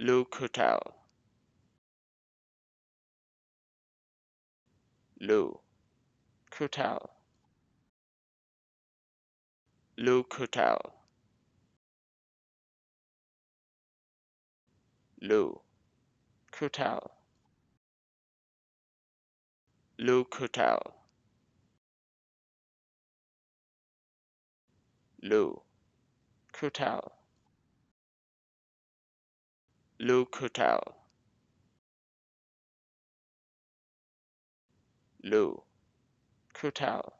Leukotal. Lou. Kutal. Lou Kutal. Lou. Kutal. Lou Kutal. Lou. Kutal. Lucutel Lu Cutel